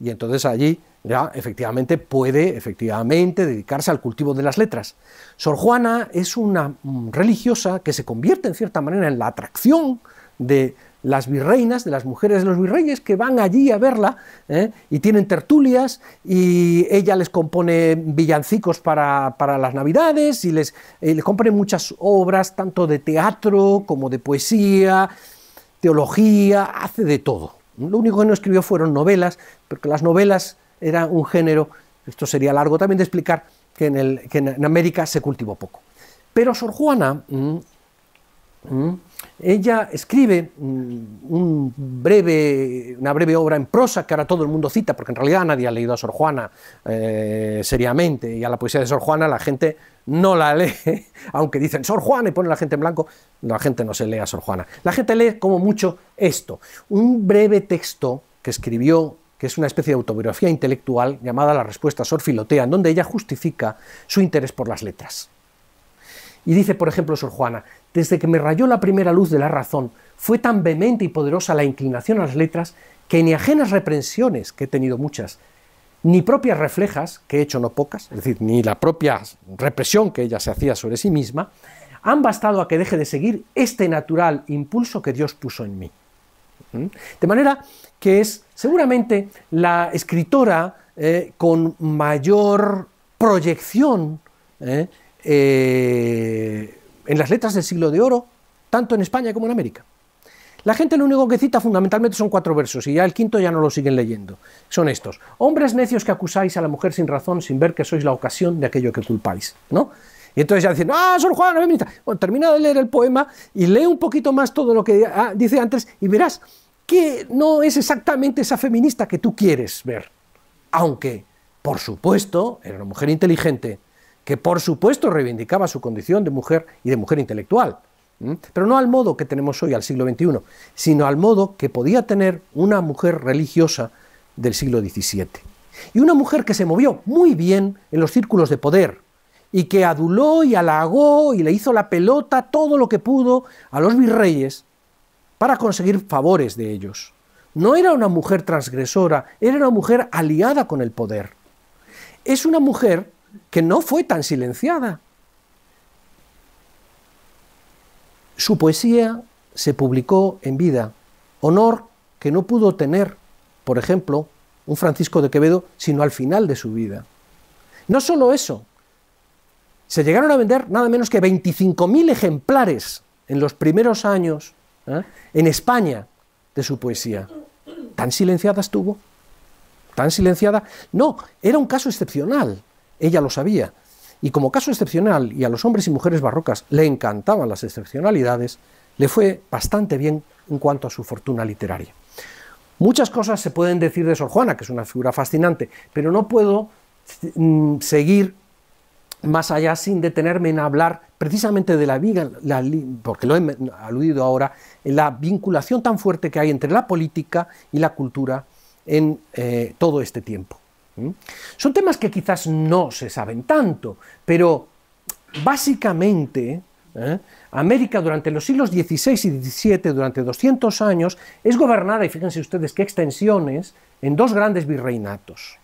y entonces allí ya efectivamente puede efectivamente dedicarse al cultivo de las letras. Sor Juana es una mm, religiosa que se convierte en cierta manera en la atracción de las virreinas, de las mujeres de los virreyes, que van allí a verla ¿eh? y tienen tertulias y ella les compone villancicos para, las navidades y les, eh, les compone muchas obras, tanto de teatro como de poesía, teología, hace de todo. Lo único que no escribió fueron novelas, porque las novelas era un género, esto sería largo también de explicar, que en, América se cultivó poco. Pero Sor Juana, mm, mm, ella escribe una breve obra en prosa que ahora todo el mundo cita, porque en realidad nadie ha leído a Sor Juana eh, seriamente, y a la poesía de Sor Juana la gente no la lee, aunque dicen Sor Juana y ponen la gente en blanco, la gente no se lee a Sor Juana. La gente lee como mucho esto, un breve texto que escribió que es una especie de autobiografía intelectual llamada La Respuesta a Sor Filotea, en donde ella justifica su interés por las letras. Y dice, por ejemplo, Sor Juana, desde que me rayó la primera luz de la razón, fue tan vehemente y poderosa la inclinación a las letras que ni ajenas reprensiones, que he tenido muchas, ni propias reflejas, que he hecho no pocas, es decir, ni la propia represión que ella se hacía sobre sí misma, han bastado a que deje de seguir este natural impulso que Dios puso en mí. ¿Mm? De manera que es seguramente la escritora eh, con mayor proyección eh, eh, en las letras del siglo de oro, tanto en España como en América. La gente lo único que cita fundamentalmente son cuatro versos y ya el quinto ya no lo siguen leyendo. Son estos. Hombres necios que acusáis a la mujer sin razón, sin ver que sois la ocasión de aquello que culpáis. ¿No? Y entonces ya dicen, ah, Sor Juana, feminista Bueno, termina de leer el poema y lee un poquito más todo lo que ah, dice antes y verás que no es exactamente esa feminista que tú quieres ver. Aunque, por supuesto, era una mujer inteligente, que por supuesto reivindicaba su condición de mujer y de mujer intelectual, pero no al modo que tenemos hoy, al siglo XXI, sino al modo que podía tener una mujer religiosa del siglo XVII. Y una mujer que se movió muy bien en los círculos de poder y que aduló y halagó y le hizo la pelota todo lo que pudo a los virreyes para conseguir favores de ellos. No era una mujer transgresora, era una mujer aliada con el poder. Es una mujer que no fue tan silenciada. Su poesía se publicó en vida, honor que no pudo tener, por ejemplo, un Francisco de Quevedo, sino al final de su vida. No solo eso, se llegaron a vender nada menos que 25.000 ejemplares en los primeros años ¿eh? en España de su poesía. Tan silenciada estuvo, tan silenciada. No, era un caso excepcional. Ella lo sabía. Y como caso excepcional, y a los hombres y mujeres barrocas le encantaban las excepcionalidades, le fue bastante bien en cuanto a su fortuna literaria. Muchas cosas se pueden decir de Sor Juana, que es una figura fascinante, pero no puedo mm, seguir más allá sin detenerme en hablar precisamente de la, porque lo he aludido ahora, la vinculación tan fuerte que hay entre la política y la cultura en eh, todo este tiempo. ¿Mm? Son temas que quizás no se saben tanto, pero básicamente ¿eh? América durante los siglos XVI y XVII, durante 200 años, es gobernada, y fíjense ustedes qué extensiones, en dos grandes virreinatos.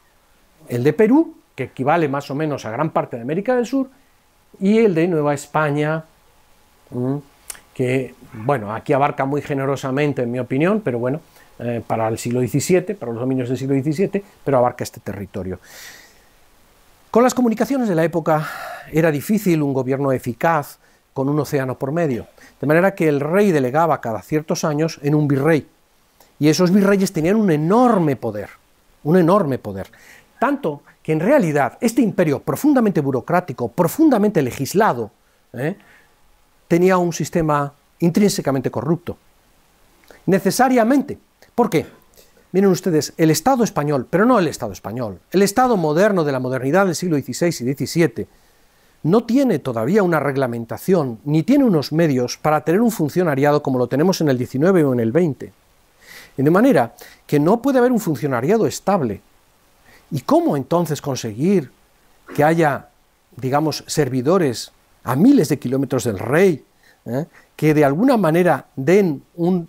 El de Perú, que equivale más o menos a gran parte de América del Sur, y el de Nueva España, ¿Mm? que, bueno, aquí abarca muy generosamente, en mi opinión, pero bueno, eh, para el siglo XVII, para los dominios del siglo XVII, pero abarca este territorio. Con las comunicaciones de la época era difícil un gobierno eficaz con un océano por medio, de manera que el rey delegaba cada ciertos años en un virrey, y esos virreyes tenían un enorme poder, un enorme poder, tanto que en realidad este imperio profundamente burocrático, profundamente legislado, ¿eh? tenía un sistema intrínsecamente corrupto. Necesariamente, ¿Por qué? Miren ustedes, el Estado español, pero no el Estado español, el Estado moderno de la modernidad del siglo XVI y XVII, no tiene todavía una reglamentación ni tiene unos medios para tener un funcionariado como lo tenemos en el XIX o en el XX. De manera que no puede haber un funcionariado estable. ¿Y cómo entonces conseguir que haya, digamos, servidores a miles de kilómetros del rey, eh, que de alguna manera den un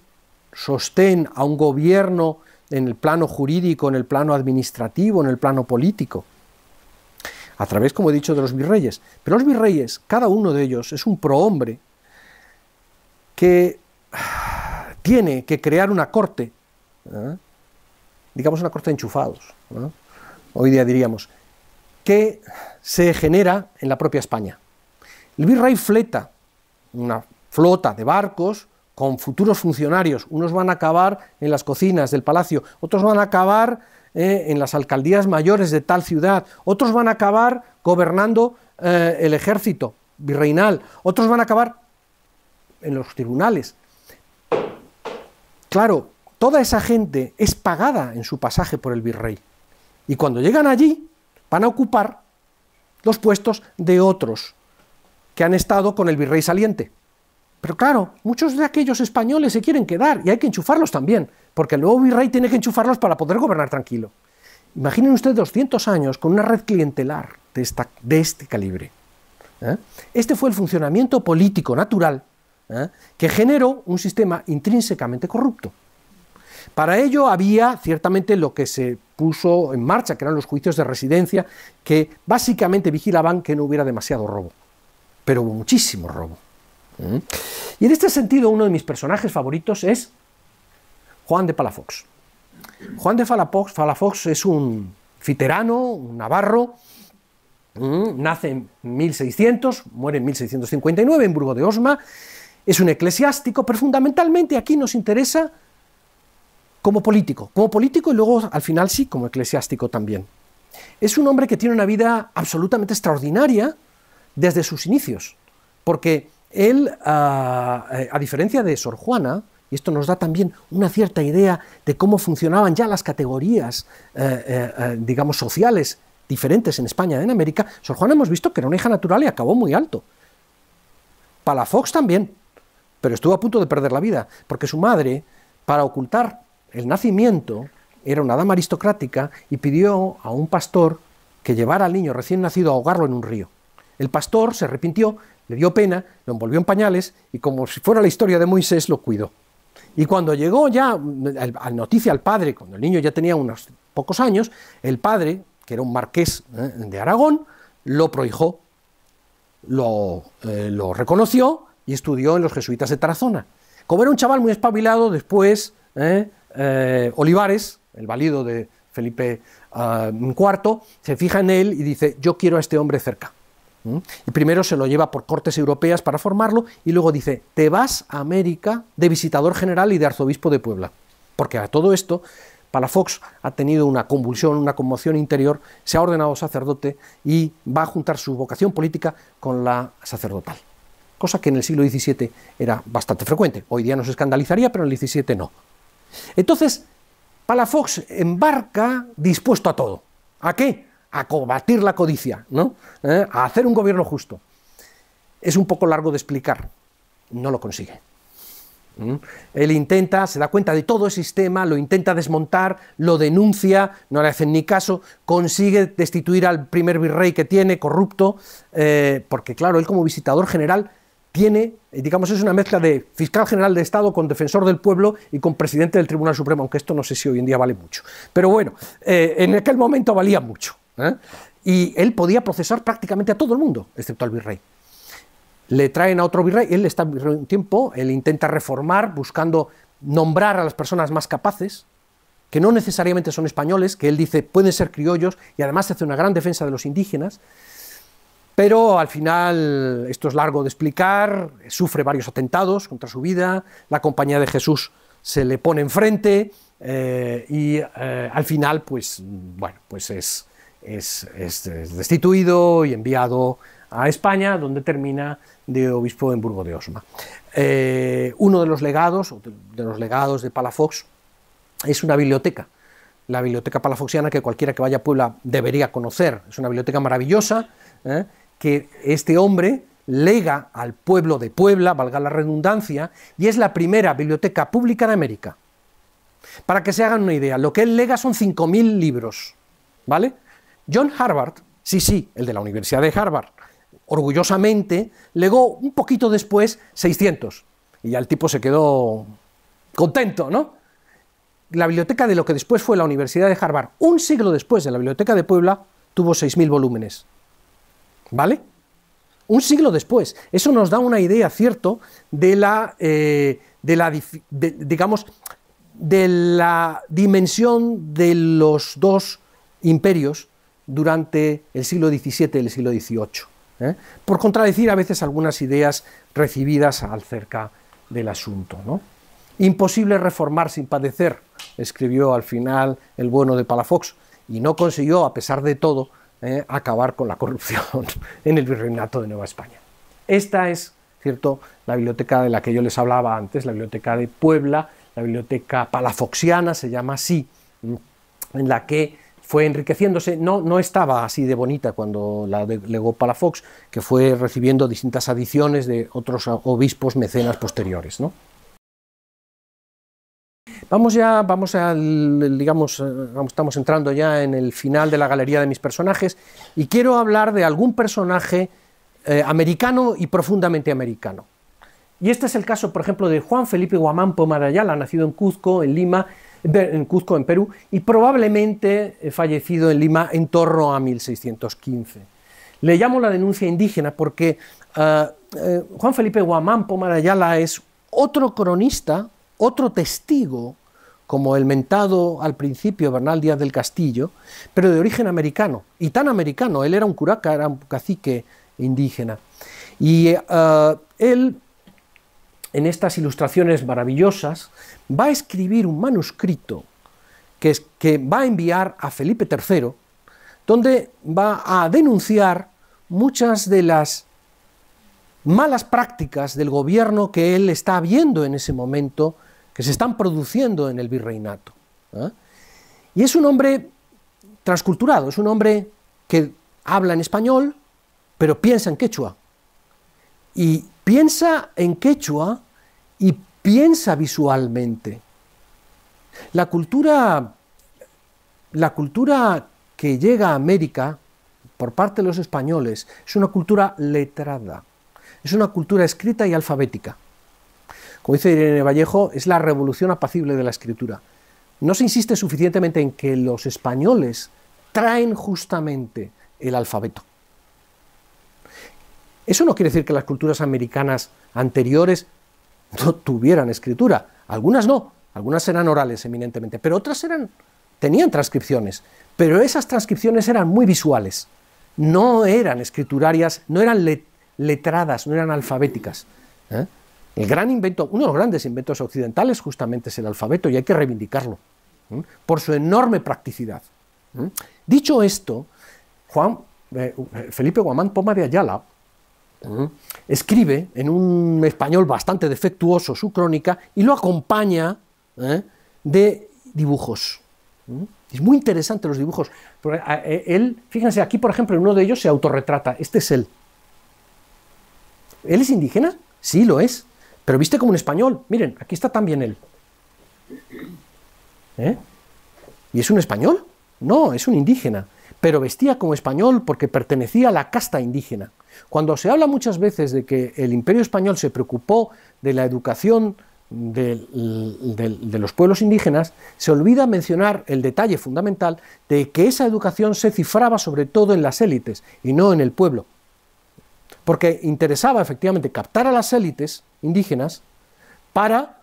sostén a un gobierno en el plano jurídico, en el plano administrativo, en el plano político, a través, como he dicho, de los virreyes. Pero los virreyes, cada uno de ellos es un prohombre que tiene que crear una corte, ¿eh? digamos una corte de enchufados, hoy día diríamos, que se genera en la propia España. El virrey fleta una flota de barcos con futuros funcionarios. Unos van a acabar en las cocinas del palacio, otros van a acabar eh, en las alcaldías mayores de tal ciudad, otros van a acabar gobernando eh, el ejército virreinal, otros van a acabar en los tribunales. Claro, toda esa gente es pagada en su pasaje por el virrey. Y cuando llegan allí, van a ocupar los puestos de otros que han estado con el virrey saliente. Pero claro, muchos de aquellos españoles se quieren quedar y hay que enchufarlos también, porque el nuevo virrey tiene que enchufarlos para poder gobernar tranquilo. Imaginen ustedes 200 años con una red clientelar de, este calibre. ¿eh? Este fue el funcionamiento político natural ¿eh? que generó un sistema intrínsecamente corrupto. Para ello había ciertamente lo que se puso en marcha, que eran los juicios de residencia, que básicamente vigilaban que no hubiera demasiado robo. Pero hubo muchísimo robo. ¿Mm? Y en este sentido, uno de mis personajes favoritos es Juan de Palafox. Juan de Palafox, es un fiterano, un navarro, ¿Mm? nace en 1600, muere en 1659 en Burgo de Osma, es un eclesiástico, pero fundamentalmente aquí nos interesa como político, como político y luego al final sí como eclesiástico también. Es un hombre que tiene una vida absolutamente extraordinaria desde sus inicios, porque él, ah, eh, a, diferencia de Sor Juana, y esto nos da también una cierta idea de cómo funcionaban ya las categorías, eh, eh, digamos, sociales diferentes en España y en América, Sor Juana hemos visto que era una hija natural y acabó muy alto. Palafox también, pero estuvo a punto de perder la vida, porque su madre, para ocultar el nacimiento, era una dama aristocrática y pidió a un pastor que llevara al niño recién nacido a ahogarlo en un río. El pastor se arrepintió le dio pena, lo envolvió en pañales y como si fuera la historia de Moisés lo cuidó. Y cuando llegó ya a noticia al padre, cuando el niño ya tenía unos pocos años, el padre, que era un marqués eh, de Aragón, lo prohijó, eh, lo, reconoció y estudió en los jesuitas de Tarazona. Como era un chaval muy espabilado, después eh, Olivares, el valido de Felipe IV, ah, se fija en él y dice, yo quiero a este hombre cerca. Y primero se lo lleva por cortes europeas para formarlo y luego dice, te vas a América de visitador general y de arzobispo de Puebla. Porque a todo esto, Palafox ha tenido una convulsión, una conmoción interior, se ha ordenado sacerdote y va a juntar su vocación política con la sacerdotal. Cosa que en el siglo XVII era bastante frecuente. Hoy día nos escandalizaría, pero en el XVII no. Entonces, Palafox embarca dispuesto a todo. ¿A qué? a combatir la codicia, ¿no? ¿Eh? a hacer un gobierno justo. Es un poco largo de explicar, no lo consigue. ¿Mm? Él intenta, se da cuenta de todo el sistema, lo intenta desmontar, lo denuncia, no le hacen ni caso, consigue destituir al primer virrey que tiene, corrupto, eh, porque claro, él como visitador general tiene, digamos, es una mezcla de fiscal general de Estado con defensor del pueblo y con presidente del Tribunal Supremo, aunque esto no sé si hoy en día vale mucho. Pero bueno, eh, en aquel momento valía mucho. ¿eh? Y él podía procesar prácticamente a todo el mundo, excepto al virrey. Le traen a otro virrey, él está un tiempo, él intenta reformar buscando nombrar a las personas más capaces, que no necesariamente son españoles, que él dice pueden ser criollos y además hace una gran defensa de los indígenas. Pero al final, esto es largo de explicar, sufre varios atentados contra su vida, la compañía de Jesús se le pone enfrente eh, y eh, al final, pues, bueno, pues es, es, destituido y enviado a España, donde termina de obispo en Burgo de Osma. Eh, uno de los legados, de los legados de Palafox, es una biblioteca, la biblioteca palafoxiana que cualquiera que vaya a Puebla debería conocer. Es una biblioteca maravillosa ¿eh? que este hombre lega al pueblo de Puebla, valga la redundancia, y es la primera biblioteca pública de América. Para que se hagan una idea, lo que él lega son 5.000 libros, ¿vale? John Harvard, sí, sí, el de la Universidad de Harvard, orgullosamente legó un poquito después 600. Y ya el tipo se quedó contento, ¿no? La biblioteca de lo que después fue la Universidad de Harvard, un siglo después de la Biblioteca de Puebla, tuvo 6.000 volúmenes. ¿Vale? Un siglo después. Eso nos da una idea, cierto, de la, eh, de la digamos, de la dimensión de los dos imperios durante el siglo XVII y el siglo XVIII, ¿eh? por contradecir a veces algunas ideas recibidas acerca del asunto. Imposible reformar sin padecer, escribió al final el bueno de Palafox, y no consiguió, a pesar de todo, ¿eh? acabar con la corrupción en el virreinato de Nueva España. Esta es, cierto, la biblioteca de la que yo les hablaba antes, la biblioteca de Puebla, la biblioteca palafoxiana, se llama así, en la que fue enriqueciéndose, no, no estaba así de bonita cuando la legó Palafox, que fue recibiendo distintas adiciones de otros obispos mecenas posteriores. ¿no? Vamos ya, vamos digamos, eh, estamos entrando ya en el final de la galería de mis personajes y quiero hablar de algún personaje eh, americano y profundamente americano. Y este es el caso, por ejemplo, de Juan Felipe Guamán Pomarayala, nacido en Cuzco, en Lima, en Cuzco, en Perú, y probablemente fallecido en Lima en torno a 1615. Le llamo la denuncia indígena porque ah, eh, Juan Felipe Guamán Pomarayala es otro cronista, otro testigo, como el mentado al principio Bernal Díaz del Castillo, pero de origen americano, y tan americano, él era un curaca, era un cacique indígena. Y ah, él en estas ilustraciones maravillosas, va a escribir un manuscrito que, va a enviar a Felipe III, donde va a denunciar muchas de las malas prácticas del gobierno que él está viendo en ese momento, que se están produciendo en el virreinato. ¿eh? Y es un hombre transculturado, es un hombre que habla en español, pero piensa en quechua. Y piensa en quechua y piensa visualmente. La cultura, la cultura que llega a América por parte de los españoles es una cultura letrada, es una cultura escrita y alfabética. Como dice Irene Vallejo, es la revolución apacible de la escritura. No se insiste suficientemente en que los españoles traen justamente el alfabeto. Eso no quiere decir que las culturas americanas anteriores no tuvieran escritura. Algunas no, algunas eran orales eminentemente, pero otras eran, tenían transcripciones, pero esas transcripciones eran muy visuales, no eran escriturarias, no eran letradas, no eran alfabéticas. ¿eh? El gran invento, uno de los grandes inventos occidentales justamente es el alfabeto y hay que reivindicarlo ¿eh? por su enorme practicidad. ¿eh? Dicho esto, Juan, Felipe Guamán Poma de Ayala Escribe en un español bastante defectuoso su crónica y lo acompaña ¿eh? de dibujos. Es muy interesante los dibujos. Eh, eh, él, fíjense, aquí por ejemplo, en uno de ellos se autorretrata. Este es él. ¿Él es indígena? Sí, lo es. Pero viste como un español. Miren, aquí está también él. ¿Y es un español? No, es un indígena. Pero vestía como español porque pertenecía a la casta indígena. Cuando se habla muchas veces de que el imperio español se preocupó de la educación de, los pueblos indígenas, se olvida mencionar el detalle fundamental de que esa educación se cifraba sobre todo en las élites y no en el pueblo. Porque interesaba efectivamente captar a las élites indígenas para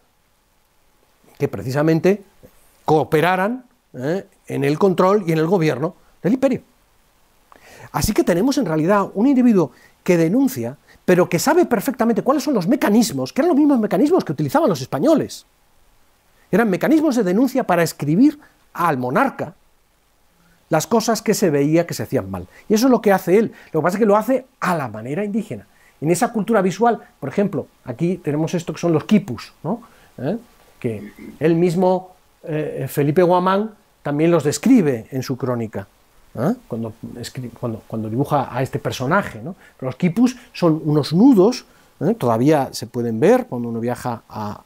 que precisamente cooperaran ¿eh? en el control y en el gobierno del imperio. Así que tenemos en realidad un individuo que denuncia, pero que sabe perfectamente cuáles son los mecanismos, que eran los mismos mecanismos que utilizaban los españoles. Eran mecanismos de denuncia para escribir al monarca las cosas que se veía que se hacían mal. Y eso es lo que hace él. Lo que pasa es que lo hace a la manera indígena. En esa cultura visual, por ejemplo, aquí tenemos esto que son los quipus, ¿no? ¿Eh? que él mismo eh, Felipe Guamán también los describe en su crónica. ¿Ah? cuando, cuando, dibuja a este personaje. los quipus son unos nudos, ¿eh? todavía se pueden ver cuando uno viaja a,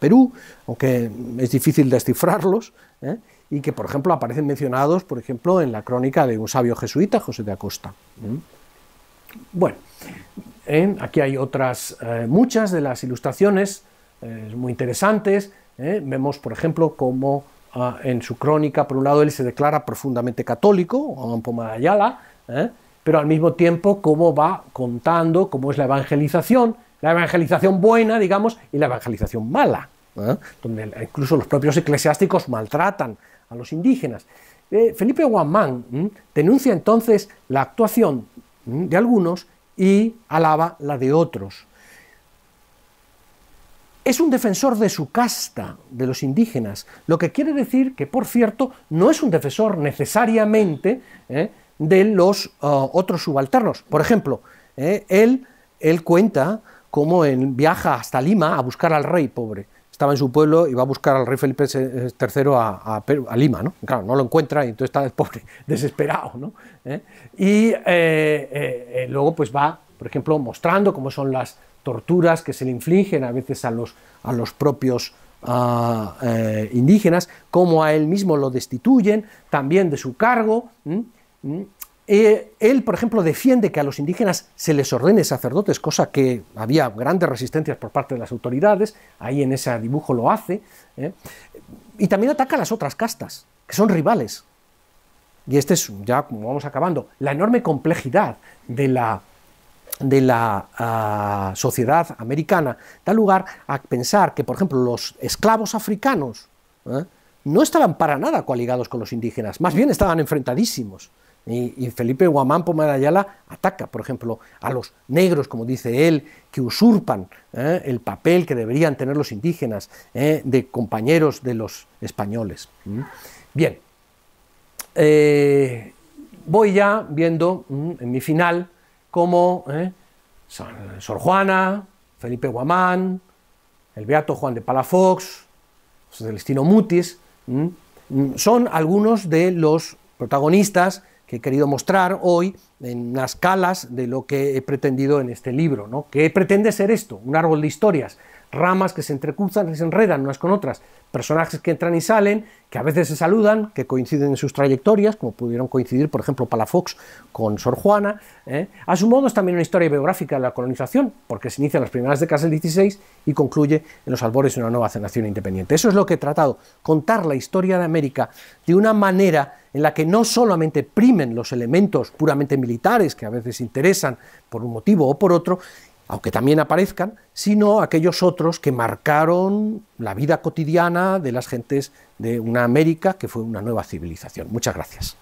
Perú, aunque es difícil descifrarlos, ¿eh? y que, por ejemplo, aparecen mencionados, por ejemplo, en la crónica de un sabio jesuita, José de Acosta. ¿eh? Bueno, aquí hay otras muchas de las ilustraciones muy interesantes. Vemos, por ejemplo, cómo Ah, en su crónica, por un lado, él se declara profundamente católico, un Ayala, ¿eh? pero al mismo tiempo cómo va contando cómo es la evangelización, la evangelización buena, digamos, y la evangelización mala, ¿eh? donde incluso los propios eclesiásticos maltratan a los indígenas. Eh, Felipe Guamán denuncia entonces la actuación de algunos y alaba la de otros es un defensor de su casta, de los indígenas, lo que quiere decir que, por cierto, no es un defensor necesariamente ¿eh? de los uh, otros subalternos. Por ejemplo, ¿eh? él, cuenta cómo viaja hasta Lima a buscar al rey pobre. Estaba en su pueblo y va a buscar al rey Felipe III eh, a, Lima, ¿no? Claro, no lo encuentra y entonces está pobre, desesperado, y luego pues va, por ejemplo, mostrando cómo son las torturas que se le infligen a veces a los, a los propios ah, eh, indígenas, como a él mismo lo destituyen, también de su cargo. Eh, él, por ejemplo, defiende que a los indígenas se les ordene sacerdotes, cosa que había grandes resistencias por parte de las autoridades, ahí en ese dibujo lo hace, ¿eh? y también ataca a las otras castas, que son rivales. Y este es, ya como vamos acabando, la enorme complejidad de la, de la ah, sociedad americana da lugar a pensar que, por ejemplo, los esclavos africanos ¿eh? no estaban para nada coaligados con los indígenas, más bien estaban enfrentadísimos. Y, Felipe Guamán Pomarayala ataca, por ejemplo, a los negros, como dice él, que usurpan ¿eh? el papel que deberían tener los indígenas ¿eh? de compañeros de los españoles. Bien, voy ya viendo en mi final como ¿eh? San, Sor Juana, Felipe Guamán, el Beato Juan de Palafox, Celestino Mutis, mm, son algunos de los protagonistas que he querido mostrar hoy en las calas de lo que he pretendido en este libro. ¿no? ¿Qué pretende ser esto? Un árbol de historias ramas que se entrecruzan, y se enredan unas con otras, personajes que entran y salen, que a veces se saludan, que coinciden en sus trayectorias, como pudieron coincidir, por ejemplo, Palafox con Sor Juana. ¿eh? A su modo es también una historia biográfica de la colonización, porque se inicia en las primeras décadas del XVI y concluye en los albores de una nueva nación independiente. Eso es lo que he tratado, contar la historia de América de una manera en la que no solamente primen los elementos puramente militares, que a veces interesan por un motivo o por otro, aunque también aparezcan, sino aquellos otros que marcaron la vida cotidiana de las gentes de una América que fue una nueva civilización. Muchas gracias.